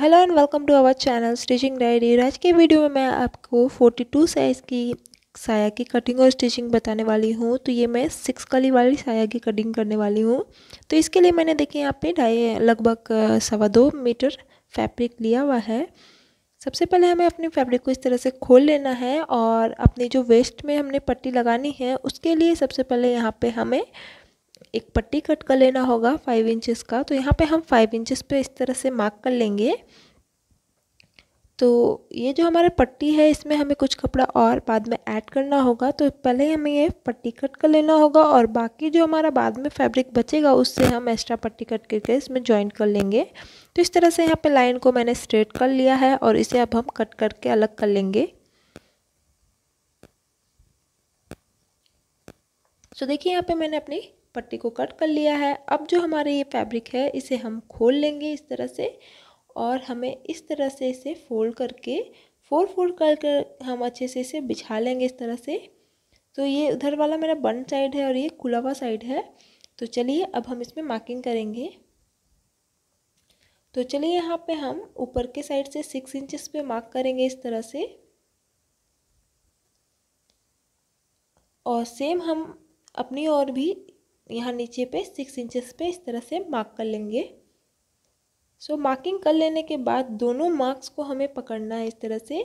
hello and welcome to our channel stitching diary आज के video में मैं आपको 42 साइज़ की साया की कटिंग और स्टिचिंग बताने वाली हूँ तो ये मैं सिक्स कली वाली साया की कटिंग करने वाली हूँ तो इसके लिए मैंने देखिए यहाँ पे ढाई लगभग सवा दो मीटर फैब्रिक लिया हुआ है सबसे पहले हमें अपने फैब्रिक को इस तरह से खोल लेना है और अपनी जो वेस्ट में हमने पट्टी लगानी है उसके लिए सबसे पहले यहाँ पर हमें एक पट्टी कट कर लेना होगा फाइव इंचेस का तो यहाँ पे हम फाइव इंचेस पे इस तरह से मार्क कर लेंगे तो ये जो हमारे पट्टी है इसमें हमें कुछ कपड़ा और बाद में ऐड करना होगा तो पहले हमें ये पट्टी कट कर लेना होगा और बाकी जो हमारा बाद में फैब्रिक बचेगा उससे हम एक्स्ट्रा पट्टी कट करके इसमें ज्वाइंट कर लेंगे तो इस तरह से यहाँ पे लाइन को मैंने स्ट्रेट कर लिया है और इसे अब हम कट करके अलग कर लेंगे तो देखिए यहाँ पर मैंने अपनी पट्टी को कट कर लिया है अब जो हमारा ये फैब्रिक है इसे हम खोल लेंगे इस तरह से और हमें इस तरह से इसे फोल्ड करके फोर फोल्ड कर कर हम अच्छे से इसे बिछा लेंगे इस तरह से तो ये उधर वाला मेरा बंद साइड है और ये खुला हुआ साइड है तो चलिए अब हम इसमें मार्किंग करेंगे तो चलिए यहाँ पे हम ऊपर के साइड से सिक्स इंचेस पे मार्क करेंगे इस तरह से और सेम हम अपनी और भी यहाँ नीचे पे सिक्स इंचेस पे इस तरह से मार्क कर लेंगे सो so, मार्किंग कर लेने के बाद दोनों मार्क्स को हमें पकड़ना है इस तरह से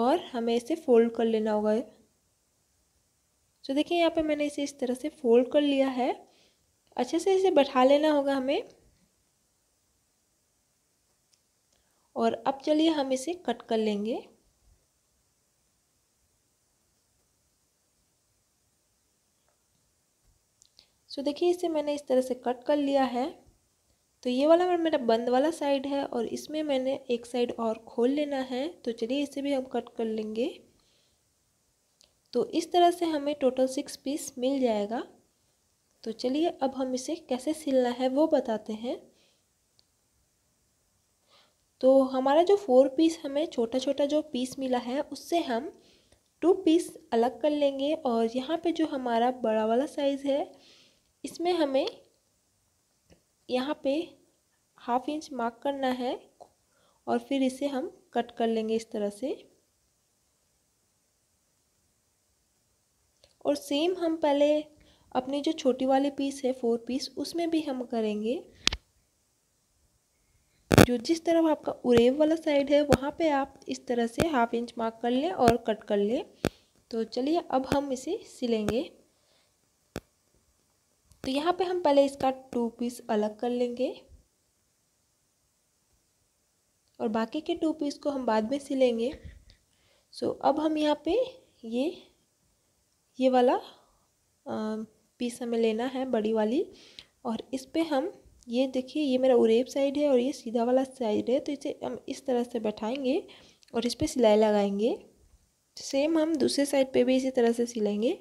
और हमें इसे फोल्ड कर लेना होगा सो so, देखिए यहाँ पे मैंने इसे इस तरह से फोल्ड कर लिया है अच्छे से इसे बैठा लेना होगा हमें और अब चलिए हम इसे कट कर लेंगे तो देखिए इसे मैंने इस तरह से कट कर लिया है तो ये वाला मेरा बंद वाला साइड है और इसमें मैंने एक साइड और खोल लेना है तो चलिए इसे भी हम कट कर लेंगे तो इस तरह से हमें टोटल सिक्स पीस मिल जाएगा तो चलिए अब हम इसे कैसे सिलना है वो बताते हैं तो हमारा जो फोर पीस हमें छोटा छोटा जो पीस मिला है उससे हम टू पीस अलग कर लेंगे और यहाँ पे जो हमारा बड़ा वाला साइज़ है इसमें हमें यहाँ पे हाफ इंच मार्क करना है और फिर इसे हम कट कर लेंगे इस तरह से और सेम हम पहले अपनी जो छोटी वाली पीस है फोर पीस उसमें भी हम करेंगे जो जिस तरफ आपका उरेव वाला साइड है वहाँ पे आप इस तरह से हाफ इंच मार्क कर लें और कट कर लें तो चलिए अब हम इसे सिलेंगे तो यहाँ पे हम पहले इसका टू पीस अलग कर लेंगे और बाकी के टू पीस को हम बाद में सिलेंगे सो अब हम यहाँ पे ये ये वाला पीस हमें लेना है बड़ी वाली और इस पर हम ये देखिए ये मेरा उरेब साइड है और ये सीधा वाला साइड है तो इसे हम इस तरह से बैठाएंगे और इस पर सिलाई लगाएंगे सेम हम दूसरे साइड पे भी इसी तरह से सिलेंगे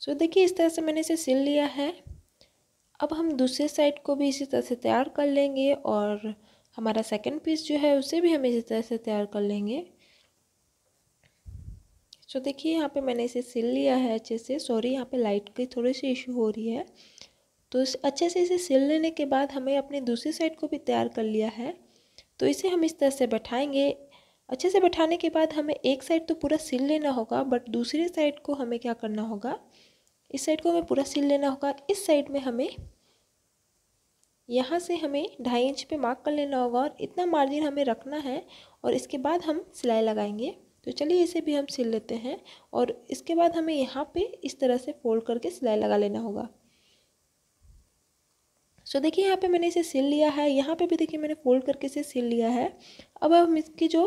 सो देखिए इस तरह से मैंने इसे सिल लिया है अब हम दूसरे साइड को भी इसी तरह से तैयार कर लेंगे और हमारा सेकंड पीस जो है उसे भी हम इसी तरह से तैयार कर लेंगे सो देखिए यहाँ पे मैंने इसे सिल लिया है अच्छे से सॉरी यहाँ पे लाइट की थोड़ी सी इशू हो रही है तो इस अच्छे से इसे सिल लेने के बाद हमें अपने दूसरी साइड को भी तैयार कर लिया है तो इसे हम इस तरह से बैठाएंगे अच्छे से बैठाने के बाद हमें एक साइड तो पूरा सिल लेना होगा बट दूसरे साइड को हमें क्या करना होगा इस साइड को हमें पूरा सिल लेना होगा इस साइड में हमें यहाँ से हमें ढाई इंच पे मार्क कर लेना होगा और इतना मार्जिन हमें रखना है और इसके बाद हम सिलाई लगाएंगे तो चलिए इसे भी हम सिल लेते हैं और इसके बाद हमें यहाँ पे इस तरह से फोल्ड करके सिलाई लगा लेना होगा सो देखिए यहाँ पे मैंने इसे सिल लिया है यहाँ पे भी देखिए मैंने फोल्ड करके इसे सिल लिया है अब हम इसकी जो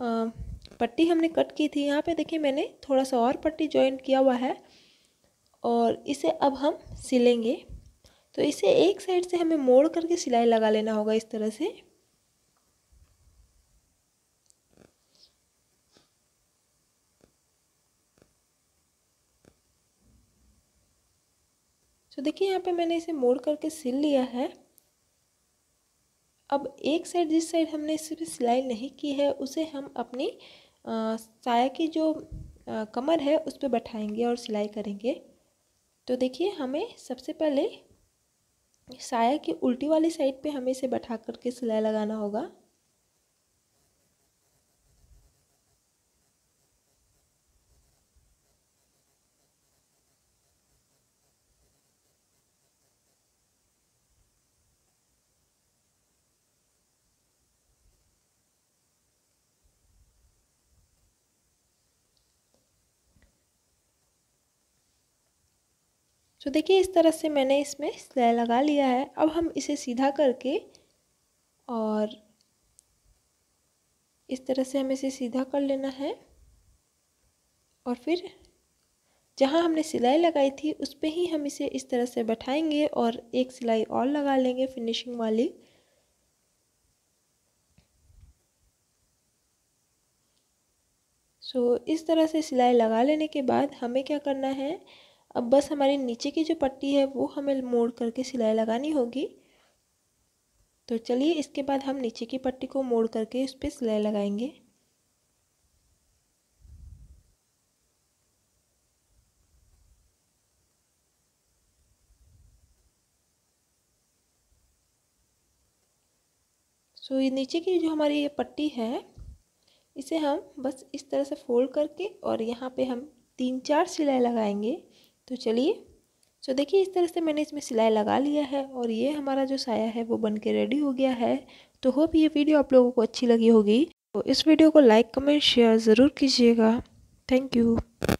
पट्टी हमने कट की थी यहाँ पे देखिए मैंने थोड़ा सा और पट्टी ज्वाइन किया हुआ है और इसे अब हम सिलेंगे तो इसे एक साइड से हमें मोड़ करके सिलाई लगा लेना होगा इस तरह से तो देखिए यहाँ पे मैंने इसे मोड़ करके सिल लिया है अब एक साइड जिस साइड हमने इस पर सिलाई नहीं की है उसे हम अपनी साया की जो आ, कमर है उस पर बैठाएंगे और सिलाई करेंगे तो देखिए हमें सबसे पहले साया की उल्टी वाली साइड पे हमें इसे बैठा करके सिलाई लगाना होगा तो देखिए इस तरह से मैंने इसमें सिलाई लगा लिया है अब हम इसे सीधा करके और इस तरह से हमें इसे सीधा कर लेना है और फिर जहाँ हमने सिलाई लगाई थी उस पर ही हम इसे इस तरह से बैठाएंगे और एक सिलाई और लगा लेंगे फिनिशिंग वाली सो so, इस तरह से सिलाई लगा लेने के बाद हमें क्या करना है अब बस हमारी नीचे की जो पट्टी है वो हमें मोड़ करके सिलाई लगानी होगी तो चलिए इसके बाद हम नीचे की पट्टी को मोड़ करके उस पर सिलाई लगाएंगे सो ये नीचे की जो हमारी ये पट्टी है इसे हम बस इस तरह से फोल्ड करके और यहाँ पे हम तीन चार सिलाई लगाएंगे तो चलिए सो देखिए इस तरह से मैंने इसमें सिलाई लगा लिया है और ये हमारा जो साया है वो बन के रेडी हो गया है तो होप ये वीडियो आप लोगों को अच्छी लगी होगी तो इस वीडियो को लाइक कमेंट शेयर ज़रूर कीजिएगा थैंक यू